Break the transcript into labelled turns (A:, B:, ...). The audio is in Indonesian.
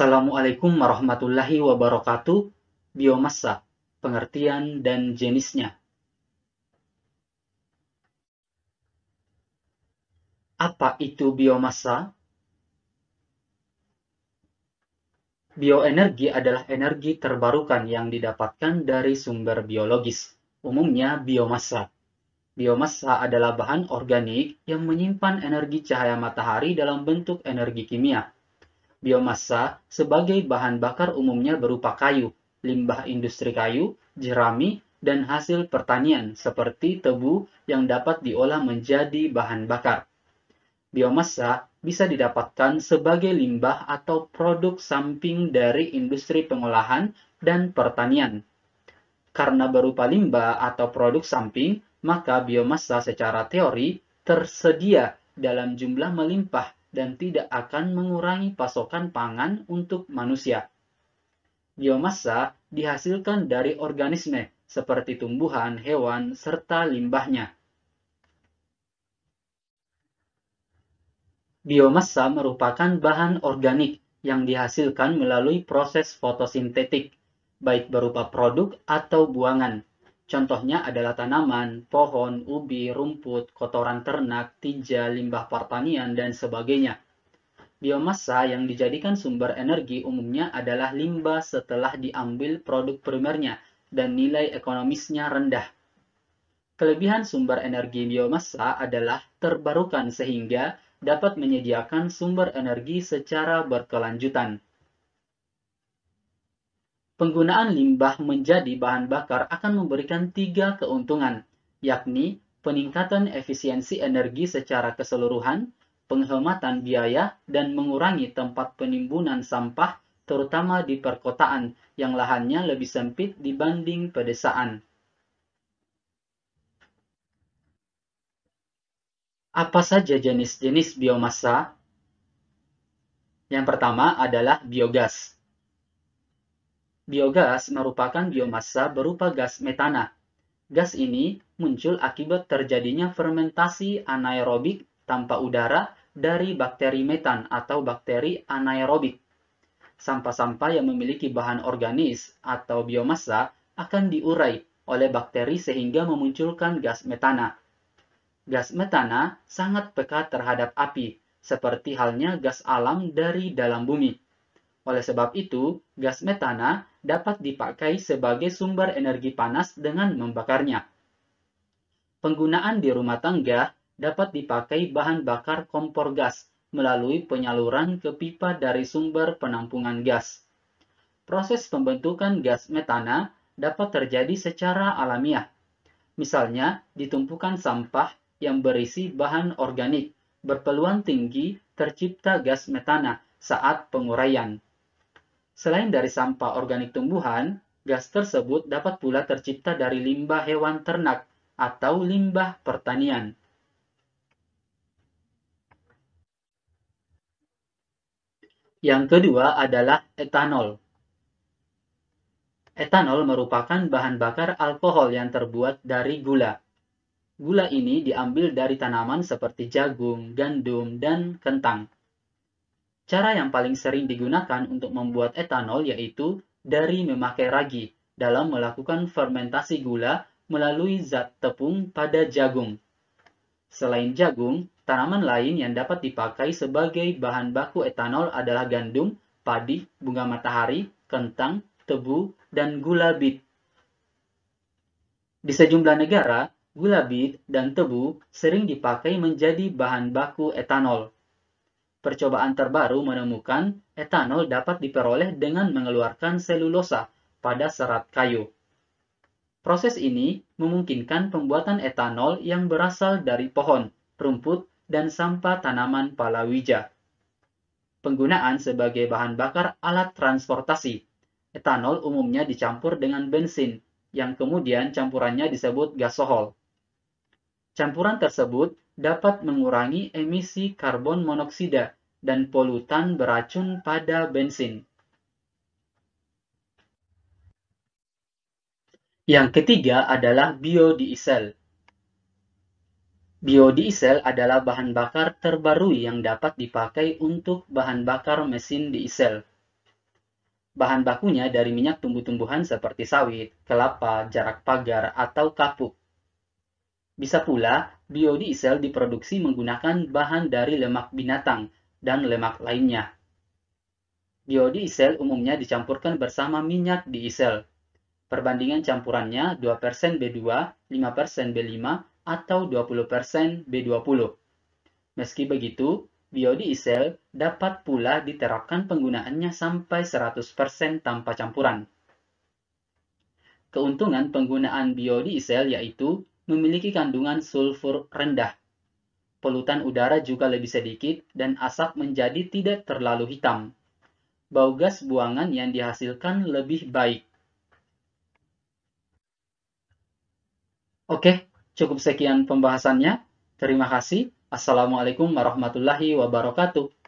A: Assalamualaikum warahmatullahi wabarakatuh. Biomassa, pengertian dan jenisnya. Apa itu biomassa? Bioenergi adalah energi terbarukan yang didapatkan dari sumber biologis, umumnya biomassa. Biomassa adalah bahan organik yang menyimpan energi cahaya matahari dalam bentuk energi kimia, Biomassa sebagai bahan bakar umumnya berupa kayu, limbah industri kayu, jerami, dan hasil pertanian seperti tebu yang dapat diolah menjadi bahan bakar. Biomassa bisa didapatkan sebagai limbah atau produk samping dari industri pengolahan dan pertanian. Karena berupa limbah atau produk samping, maka biomassa secara teori tersedia dalam jumlah melimpah dan tidak akan mengurangi pasokan pangan untuk manusia. Biomassa dihasilkan dari organisme seperti tumbuhan, hewan, serta limbahnya. Biomassa merupakan bahan organik yang dihasilkan melalui proses fotosintetik, baik berupa produk atau buangan. Contohnya adalah tanaman, pohon, ubi, rumput, kotoran ternak, tinja, limbah pertanian, dan sebagainya. Biomasa yang dijadikan sumber energi umumnya adalah limbah setelah diambil produk primernya dan nilai ekonomisnya rendah. Kelebihan sumber energi biomasa adalah terbarukan sehingga dapat menyediakan sumber energi secara berkelanjutan. Penggunaan limbah menjadi bahan bakar akan memberikan tiga keuntungan, yakni peningkatan efisiensi energi secara keseluruhan, penghematan biaya, dan mengurangi tempat penimbunan sampah, terutama di perkotaan yang lahannya lebih sempit dibanding pedesaan. Apa saja jenis-jenis biomasa? Yang pertama adalah biogas. Biogas merupakan biomassa berupa gas metana. Gas ini muncul akibat terjadinya fermentasi anaerobik tanpa udara dari bakteri metan atau bakteri anaerobik. Sampah-sampah yang memiliki bahan organis atau biomassa akan diurai oleh bakteri sehingga memunculkan gas metana. Gas metana sangat peka terhadap api, seperti halnya gas alam dari dalam bumi. Oleh sebab itu, gas metana dapat dipakai sebagai sumber energi panas dengan membakarnya. Penggunaan di rumah tangga dapat dipakai bahan bakar kompor gas melalui penyaluran ke pipa dari sumber penampungan gas. Proses pembentukan gas metana dapat terjadi secara alamiah. Misalnya, ditumpukan sampah yang berisi bahan organik berpeluang tinggi tercipta gas metana saat penguraian. Selain dari sampah organik tumbuhan, gas tersebut dapat pula tercipta dari limbah hewan ternak atau limbah pertanian. Yang kedua adalah etanol. Etanol merupakan bahan bakar alkohol yang terbuat dari gula. Gula ini diambil dari tanaman seperti jagung, gandum, dan kentang. Cara yang paling sering digunakan untuk membuat etanol yaitu dari memakai ragi dalam melakukan fermentasi gula melalui zat tepung pada jagung. Selain jagung, tanaman lain yang dapat dipakai sebagai bahan baku etanol adalah gandum, padi, bunga matahari, kentang, tebu, dan gula bit. Di sejumlah negara, gula bit dan tebu sering dipakai menjadi bahan baku etanol. Percobaan terbaru menemukan etanol dapat diperoleh dengan mengeluarkan selulosa pada serat kayu. Proses ini memungkinkan pembuatan etanol yang berasal dari pohon, rumput, dan sampah tanaman palawija. Penggunaan sebagai bahan bakar alat transportasi. Etanol umumnya dicampur dengan bensin, yang kemudian campurannya disebut gasohol. Campuran tersebut dapat mengurangi emisi karbon monoksida dan polutan beracun pada bensin. Yang ketiga adalah biodiesel. Biodiesel adalah bahan bakar terbaru yang dapat dipakai untuk bahan bakar mesin diesel. Bahan bakunya dari minyak tumbuh-tumbuhan seperti sawit, kelapa, jarak pagar, atau kapuk. Bisa pula, biodiesel diproduksi menggunakan bahan dari lemak binatang dan lemak lainnya. Biodiesel umumnya dicampurkan bersama minyak diesel. Perbandingan campurannya 2% B2, 5% B5, atau 20% B20. Meski begitu, biodiesel dapat pula diterapkan penggunaannya sampai 100% tanpa campuran. Keuntungan penggunaan biodiesel yaitu memiliki kandungan sulfur rendah. Polutan udara juga lebih sedikit dan asap menjadi tidak terlalu hitam. Bau gas buangan yang dihasilkan lebih baik. Oke, cukup sekian pembahasannya. Terima kasih. Assalamualaikum warahmatullahi wabarakatuh.